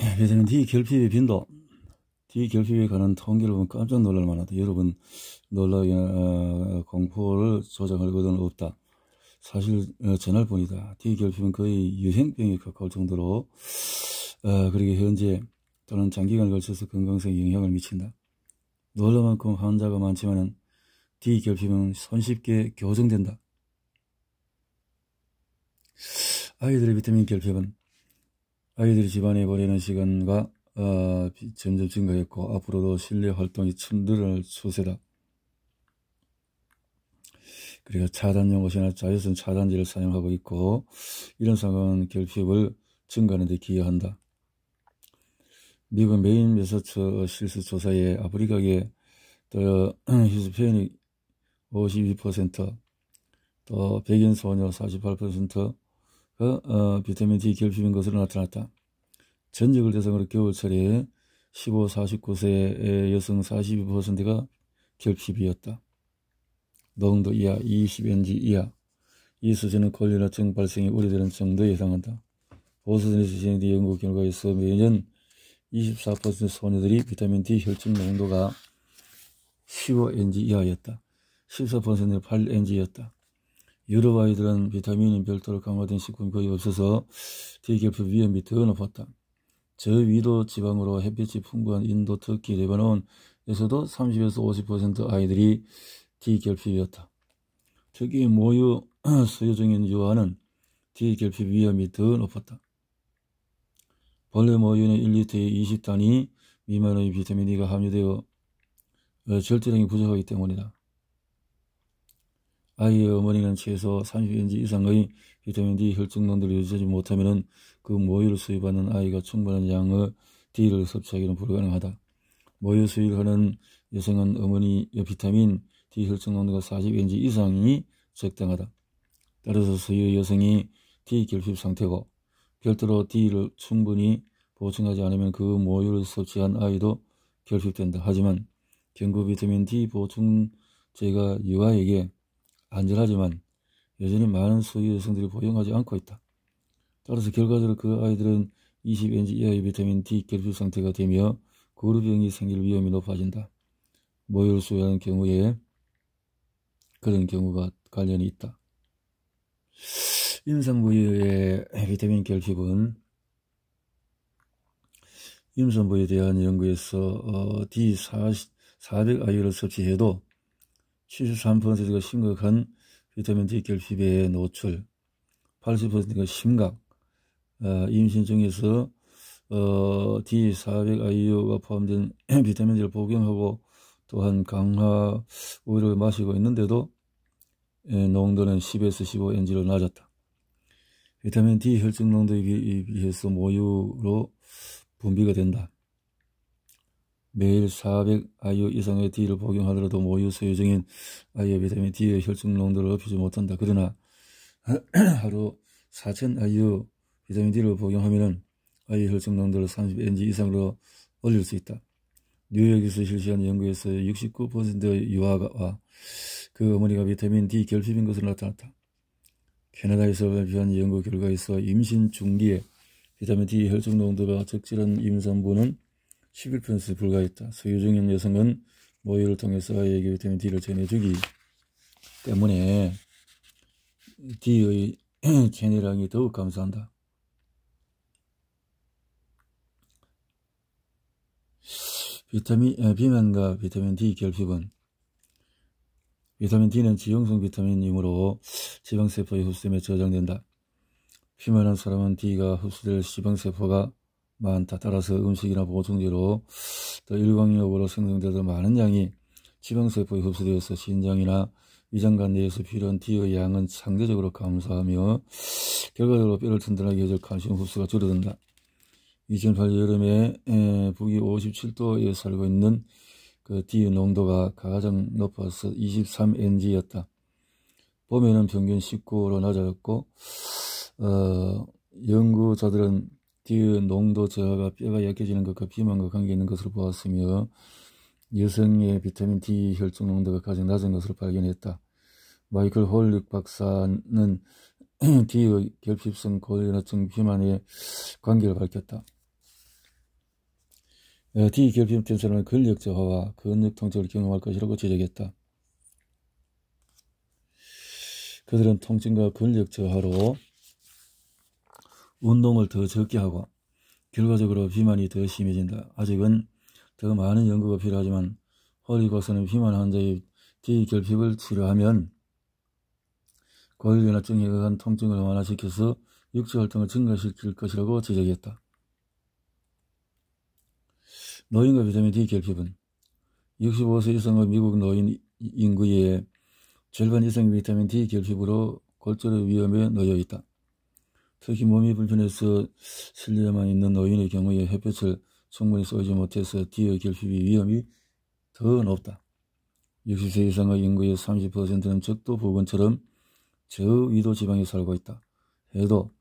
베트남 예, D 결핍의 빈도, D 결핍에 관한 통계를 보면 깜짝 놀랄 만하다. 여러분 놀라게 어, 공포를 조장할 것은 없다. 사실 어, 전할 뿐이다. D 결핍은 거의 유행병에 가까울 정도로 어, 그리고 현재 또는 장기간에 걸쳐서 건강성에 영향을 미친다. 놀랄 만큼 환자가 많지만 D 결핍은 손쉽게 교정된다. 아이들의 비타민 결핍은 아이들이 집안에 버리는 시간과 어, 점점 증가했고 앞으로도 실내 활동이 참 늘어날 추세다. 그리고 차단용 옷이나 자외선 차단제를 사용하고 있고 이런 상황은 결핍을 증가하는 데 기여한다. 미국 메인 메서처 실수 조사에 아프리카계 히스패닉 52%, 또 백인 소녀 48%, 어, 어, 비타민 D 결핍인 것으로 나타났다. 전역을 대상으로 겨울철에 15, 49세 의 여성 42%가 결핍이었다. 농도 이하 20연지 이하. 이 수준은 콜리나증 발생이 우려되는 정도에 해당한다. 보수전에 수시의 연구 결과에서 매년 24% 소녀들이 비타민 D 혈증 농도가 15NG 이하였다. 14%는 8NG였다. 여러 아이들은 비타민이 별도로 강화된 식품이 거의 없어서 대결표 위험이 더 높았다. 저위도 지방으로 햇빛이 풍부한 인도, 터키, 레바논에서도 30에서 50% 아이들이 D결핍이었다. 특히 모유 수유 중인 유아는 D결핍 위험이 더 높았다. 벌레 모유는 1리터에 20단위 미만의 비타민 D가 함유되어 절대량이 부족하기 때문이다. 아이의 어머니는 최소 30인치 이상의 비타민 D 혈중농도를 유지하지 못하면 그 모유를 수입하는 아이가 충분한 양의 D를 섭취하기는 불가능하다. 모유 수입하는 여성은 어머니의 비타민 D 혈중농도가 40인치 이상이 적당하다. 따라서 수유 여성이 D 결핍 상태고 별도로 D를 충분히 보충하지 않으면 그 모유를 섭취한 아이도 결핍된다. 하지만 경구 비타민 D 보충제가 유아에게 안전하지만 여전히 많은 수의 여성들이 복용하지 않고 있다. 따라서 결과적으로 그 아이들은 20엔지 이하의 비타민 D 결핍 상태가 되며 고루병이 생길 위험이 높아진다. 모혈수한 경우에 그런 경우가 관련이 있다. 임산부의 비타민 결핍은 임산부에 대한 연구에서 어, D400 아이를 섭취해도 73%가 심각한 비타민 D 결핍에 노출, 80%가 심각, 어, 임신 중에서 어, D400IU가 포함된 비타민 D를 복용하고 또한 강화 우유를 마시고 있는데도 에, 예, 농도는 10에서 15엔지로 낮았다. 비타민 D 혈증 농도에 비해서 모유로 분비가 된다. 매일 400아이오 이상의 D를 복용하더라도 모유 소유중인 아이의 비타민 D의 혈중 농도를 높이지 못한다. 그러나 하루 4000아이오 비타민 D를 복용하면 아이의 혈중 농도를 30ng 이상으로 올릴 수 있다. 뉴욕에서 실시한 연구에서 69%의 유아와 가그 어머니가 비타민 D 결핍인 것으로 나타났다. 캐나다에서 발표한 연구 결과에서 임신 중기에 비타민 D 혈중 농도가 적절한 임산부는 11%에 불과했다. 서유정인 여성은 모의를 통해서 아이에게 비타민 D를 전해주기 때문에 D의 체내량이 더욱 감소한다. 비타민 아, 비만과 비타민 D 결핍은 비타민 D는 지용성 비타민이므로 지방세포의 흡수에 저장된다. 비만한 사람은 D가 흡수될 지방세포가 많다. 따라서 음식이나 보충제로 또 일광욕으로 생성되던 많은 양이 지방세포에 흡수되어서 신장이나 위장관 내에서 필요한 D의 양은 상대적으로 감소하며 결과적으로 뼈를 튼튼하게 해줄 칼슘 흡수가 줄어든다. 2008년 여름에 북위 57도에 살고 있는 그 D의 농도가 가장 높아서 23Ng였다. 봄에는 평균 19로 낮아졌고 어, 연구자들은 뒤의 농도 저하가 뼈가 약해지는 것과 비만과 관계 있는 것으로 보았으며 여성의 비타민 D 혈중 농도가 가장 낮은 것으로 발견했다. 마이클 홀릭 박사는 D의 결핍성 고혈압증 비만의 관계를 밝혔다. D 결핍된 사람은 근력 저하와 근육 통증을 경험할 것이라고 지적했다. 그들은 통증과 근력 저하로 운동을 더 적게 하고 결과적으로 비만이 더 심해진다. 아직은 더 많은 연구가 필요하지만 허리 박사는 비만 환자의 뒤결핍을 치료하면 고혈연합증에 의한 통증을 완화시켜서 육체 활동을 증가시킬 것이라고 지적했다. 노인과 비타민 D 결핍은 65세 이상의 미국 노인 인구의 절반 이상 의 비타민 D 결핍으로 골절의 위험에 놓여 있다. 특히 몸이 불편해서 실내에만 있는 노인의 경우에 햇볕을 충분히 쏘지 못해서 뒤어결핍이 위험이 더 높다. 60세 이상의 인구의 30%는 적도 부근처럼 저위도 지방에 살고 있다. 해도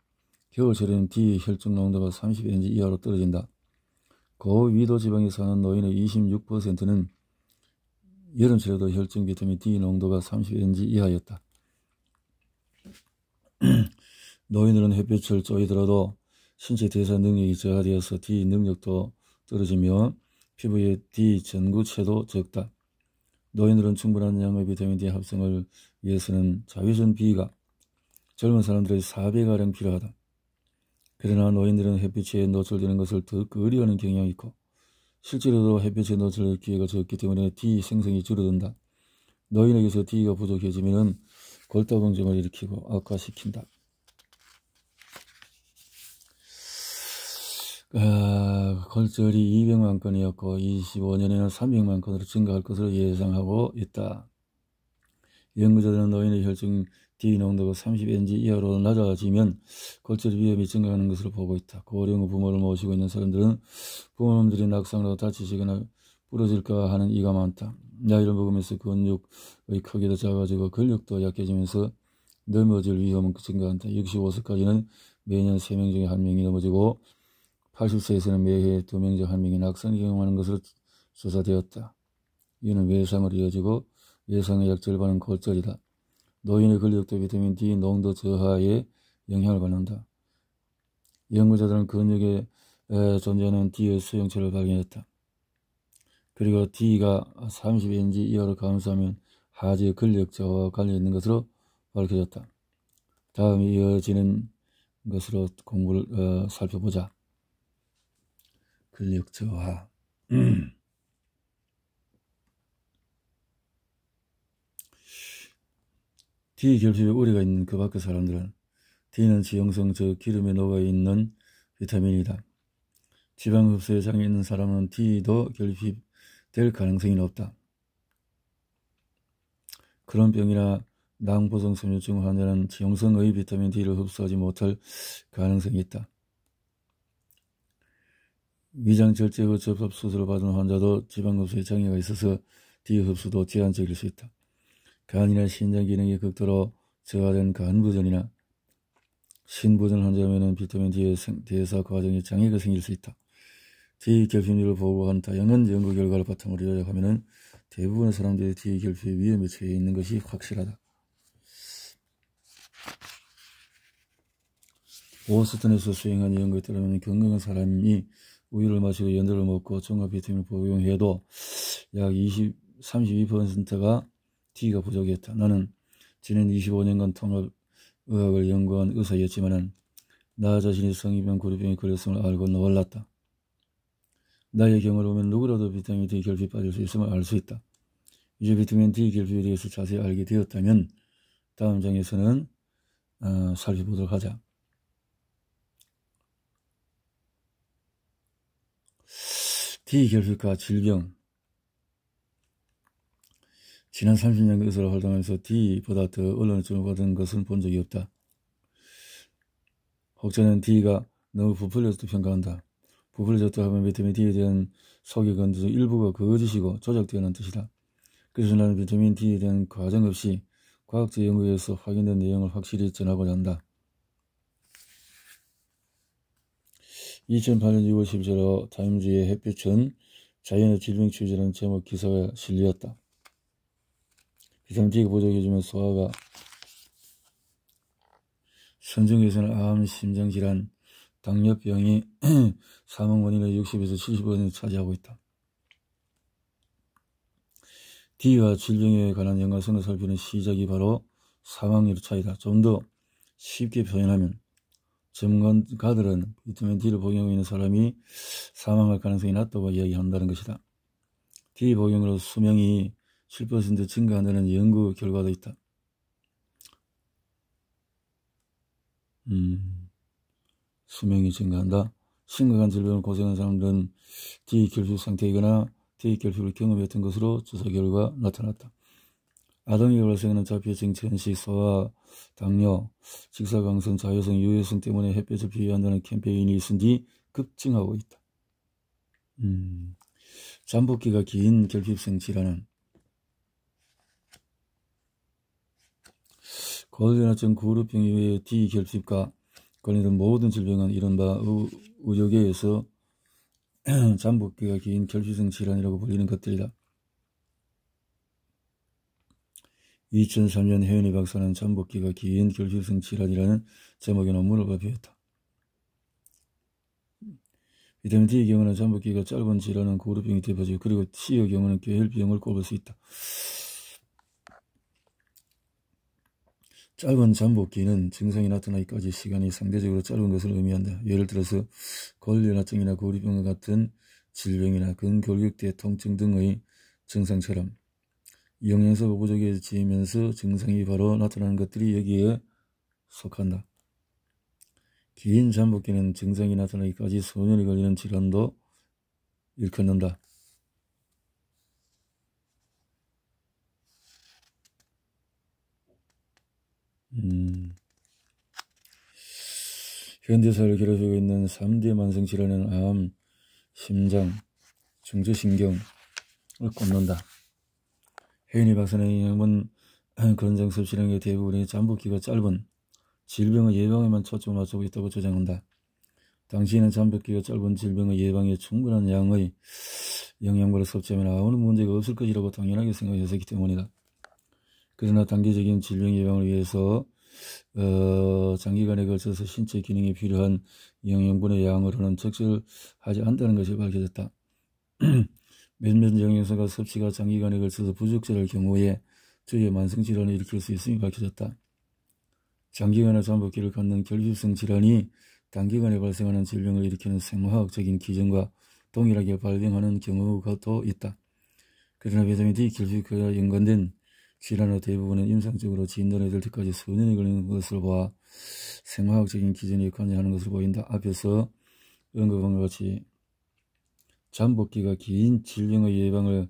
겨울철에는 뒤 D 혈중 농도가 30인지 이하로 떨어진다. 고위도 지방에 사는 노인의 26%는 여름철에도 혈중 비타민 D 농도가 30인지 이하였다. 노인들은 햇빛을 쪼이더라도 신체 대사 능력이 저하되어서 D 능력도 떨어지며 피부에 D 전구체도 적다. 노인들은 충분한 양의 비타민 D 합성을 위해서는 자외선 B가 젊은 사람들의 4배가량 필요하다. 그러나 노인들은 햇빛에 노출되는 것을 더 거리하는 경향이 있고 실제로도 햇빛에 노출될 기회가 적기 때문에 D 생성이 줄어든다. 노인에게서 D가 부족해지면 골다공증을 일으키고 악화시킨다. 아, 골절이 200만 건이었고 25년에는 300만 건으로 증가할 것으로 예상하고 있다. 연구자들은 노인의 혈중 D 농도가 30ng 이하로 낮아지면 골절 위험이 증가하는 것으로 보고 있다. 고령 부모를 모시고 있는 사람들은 부모님들이 낙상으로 다치시거나 부러질까 하는 이가 많다. 나이를 먹으면서 근육의 크기도 작아지고 근력도 약해지면서 넘어질 위험은 증가한다. 65세까지는 매년 3명 중에 1명이 넘어지고 80세에서는 매해 두 명제 한 명이 낙선이 경험하는 것으로 조사되었다. 이는 외상을 이어지고 외상의 약 절반은 골절이다. 노인의 근력도 비타민 D 농도 저하에 영향을 받는다. 연구자들은 근육에 존재하는 D의 수용체를 발견했다. 그리고 D가 30인지 이하로 감소하면 하지의 근력 저하와 관련 있는 것으로 밝혀졌다. 다음 이어지는 것으로 공부를 어, 살펴보자. 근력 저하. 음. D 결핍에 우려가 있는 그 밖의 사람들은 D는 지용성 저 기름에 녹아 있는 비타민이다. 지방 흡수에 장애 있는 사람은 D도 결핍될 가능성이 높다. 그런 병이나 낭보성 섬유증 환자는 지용성의 비타민 D를 흡수하지 못할 가능성이 있다. 위장절제 후 접수술을 받은 환자도 지방흡수의 장애가 있어서 뒤흡수도 제한적일 수 있다. 간이나 신장 기능이 극도로 저하된 간부전이나 신부전 환자면 비타민 D의 대사 과정에 장애가 생길 수 있다. D 결핍률을 보고한 다양한 연구 결과를 바탕으로 요약하면 대부분의 사람들이 D 결핍의 위험에 처해 있는 것이 확실하다. 오스턴에서 수행한 연구에 따르면 건강한 사람이 우유를 마시고 연두를 먹고 종합 비타민을 복용해도 약 20, 32%가 D가 부족했다. 나는 지난 25년간 통합의학을 연구한 의사였지만은 나 자신이 성인병 고려병의그렸음을 알고 놀랐다. 나의 경우를 보면 누구라도 비타민 D 결핍 빠질 수 있음을 알 수 있다. 이제 비타민 D 결핍에 대해서 자세히 알게 되었다면 다음 장에서는 어, 살펴보도록 하자. D결핍과 질병 지난 30년 의사를 활동하면서 D보다 더 언론의 주목을 받은 것은 본 적이 없다. 혹자는 D가 너무 부풀려서도 평가한다. 부풀려졌다 하면 비타민 D에 대한 소개건 중 일부가 거짓이고 조작되는 뜻이다. 그래서 나는 비타민 그 D에 대한 과정 없이 과학적 연구에서 확인된 내용을 확실히 전하고자 한다. 2008년 6월 1 0일로 자임주의 햇빛은 자연의 질병 치유제라는 제목 기사가 실렸다. 비상지기 보조기주면 소화가 선정개선을 암, 심장질환, 당뇨병이 사망 원인의 60에서 70% 차지하고 있다. D와 질병에 관한 연관성을 살피는 시작이 바로 사망률 차이다. 좀 더 쉽게 표현하면 전문가들은 비타민 D를 복용하고 있는 사람이 사망할 가능성이 낮다고 이야기한다는 것이다. D 복용으로 수명이 7% 증가한다는 연구 결과도 있다. 음, 수명이 증가한다. 심각한 질병을 고생한 사람들은 D 결핍 상태이거나 D 결핍을 경험했던 것으로 조사 결과 나타났다. 아동이 발생하는 자폐 증체 현식 소아 당뇨, 직사광선, 자외선, 유해성 때문에 햇볕을 비유한다는 캠페인이 있은뒤 급증하고 있다. 음, 잠복기가 긴 결핍성 질환은 고혈압증, 구루병 이외의 D결핍과 관련된 모든 질병은 이른바 의료계에서 잠복기가 긴 결핍성 질환이라고 불리는 것들이다. 2003년 혜은이 박사는 잠복기가 긴 결핍성 질환이라는 제목의 논문을 발표했다. 비타민 D의 경우는 잠복기가 짧은 질환은 고루병이 대표적이고 그리고 C의 경우는 괴혈병을 꼽을 수 있다. 짧은 잠복기는 증상이 나타나기까지 시간이 상대적으로 짧은 것을 의미한다. 예를 들어서 골연화증이나 고리병과 같은 질병이나 근골격대 통증 등의 증상처럼 영양소 보고적이지면서 증상이 바로 나타나는 것들이 여기에 속한다. 긴 잠복기는 증상이 나타나기까지 소년이 걸리는 질환도 일컫는다. 음. 현대사를 괴롭히고 있는 3대 만성질환은 암, 심장, 중추신경을 꼽는다. 혜인이 박사님은 건장섭 실험의 대부분이 잠복기가 짧은 질병의 예방에만 초점을 맞추고 있다고 주장한다. 당시에는 잠복기가 짧은 질병의 예방에 충분한 양의 영양분을 섭취하면 아무런 문제가 없을 것이라고 당연하게 생각했었기 때문이다. 그러나 단기적인 질병 예방을 위해서 어, 장기간에 걸쳐서 신체 기능에 필요한 영양분의 양으로는 적절하지 않다는 것이 밝혀졌다. 몇몇 영양소가 섭취가 장기간에 걸쳐서 부적절할 경우에 주위에 만성질환을 일으킬 수 있음이 밝혀졌다. 장기간의 잠복기를 갖는 결핍성 질환이 단기간에 발생하는 질병을 일으키는 생화학적인 기전과 동일하게 발병하는 경우가도 있다. 그러나 비타민 D 결핍과 연관된 질환의 대부분은 임상적으로 진단해될 때까지 수년이 걸리는 것을 보아 생화학적인 기전이 관여하는 것을 보인다. 앞에서 언급한 것 같이 잠복기가 긴 질병의 예방을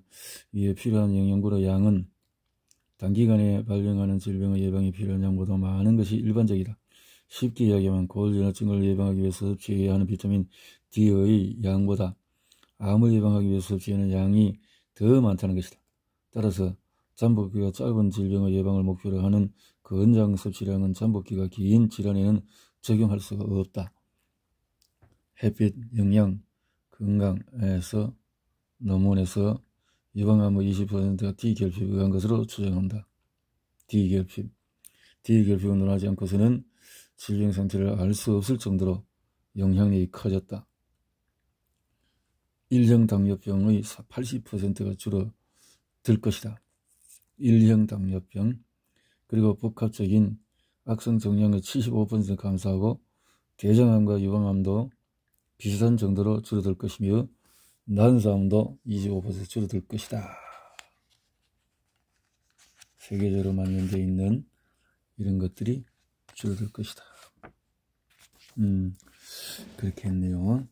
위해 필요한 영양구로 양은 단기간에 발병하는 질병의 예방이 필요한 양보다 많은 것이 일반적이다. 쉽게 이야기하면 고혈증을 예방하기 위해서 섭취해야 하는 비타민 D의 양보다 암을 예방하기 위해서 섭취하는 양이 더 많다는 것이다. 따라서 잠복기가 짧은 질병의 예방을 목표로 하는 건장 섭취량은 잠복기가 긴 질환에는 적용할 수가 없다. 햇빛, 영양, 건강에서 논문에서 이번 암의 20%가 D결핍에 의한 것으로 추정한다. D결핍. D결핍을 논하지 않고서는 질병 상태를 알 수 없을 정도로 영향력이 커졌다. 일형 당뇨병의 80%가 줄어들 것이다. 일형 당뇨병 그리고 복합적인 악성 종양의 75% 감소하고 대장암과 유방암도 비슷한 정도로 줄어들 것이며 난사움도 25% 줄어들 것이다. 세계적으로 만연되어 있는 이런 것들이 줄어들 것이다. 음, 그렇게 했네요.